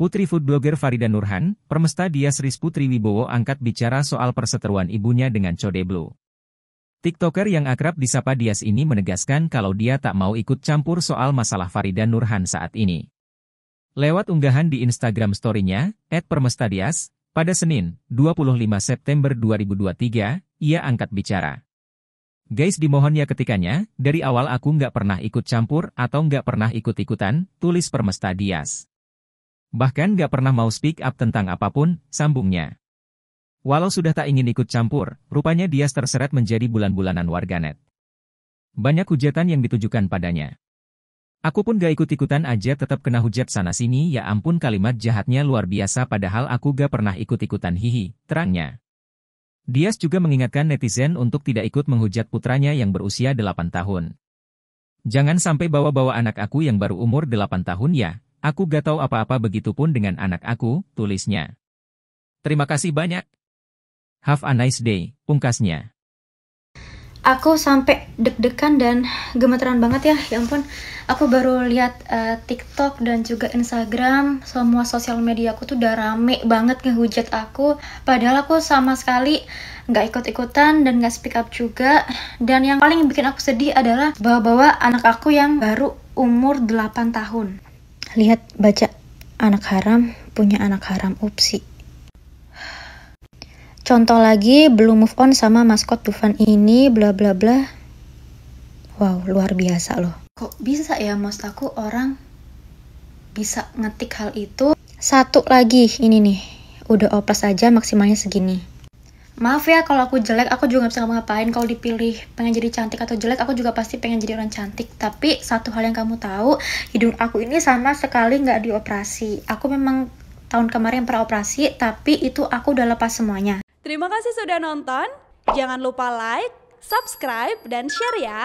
Putri food blogger Farida Nurhan, permesta dia Sris Putri Wibowo angkat bicara soal perseteruan ibunya dengan Code Blue. TikToker yang akrab disapa Dias ini menegaskan kalau dia tak mau ikut campur soal masalah Farida Nurhan saat ini. Lewat unggahan di Instagram story-nya, @permestadias, pada Senin, 25 September 2023, ia angkat bicara. Guys dimohon ya ketikannya, dari awal aku nggak pernah ikut campur atau nggak pernah ikut-ikutan, tulis Permesta Dias. Bahkan gak pernah mau speak up tentang apapun, sambungnya. Walau sudah tak ingin ikut campur, rupanya dia terseret menjadi bulan-bulanan warganet. Banyak hujatan yang ditujukan padanya. Aku pun gak ikut-ikutan aja tetap kena hujat sana-sini ya ampun kalimat jahatnya luar biasa padahal aku gak pernah ikut-ikutan hihi, terangnya. Dias juga mengingatkan netizen untuk tidak ikut menghujat putranya yang berusia 8 tahun. Jangan sampai bawa-bawa anak aku yang baru umur 8 tahun ya, Aku gak tahu apa-apa begitu pun dengan anak aku, tulisnya. Terima kasih banyak. Have a nice day, pungkasnya. Aku sampai deg-degan dan gemeteran banget ya, ya ampun. Aku baru lihat uh, TikTok dan juga Instagram, semua sosial media aku tuh udah rame banget ngehujat aku. Padahal aku sama sekali nggak ikut-ikutan dan nggak speak up juga. Dan yang paling bikin aku sedih adalah bawa-bawa anak aku yang baru umur 8 tahun. Lihat, baca. Anak haram punya anak haram upsi. Contoh lagi, belum move on sama maskot Tufan ini, bla bla bla. Wow, luar biasa loh. Kok bisa ya mas aku orang bisa ngetik hal itu? Satu lagi, ini nih. Udah oplas aja maksimalnya segini maaf ya kalau aku jelek aku juga gak bisa ngapain kalau dipilih pengen jadi cantik atau jelek aku juga pasti pengen jadi orang cantik tapi satu hal yang kamu tahu hidung aku ini sama sekali nggak dioperasi aku memang tahun kemarin pernah operasi tapi itu aku udah lepas semuanya terima kasih sudah nonton jangan lupa like subscribe dan share ya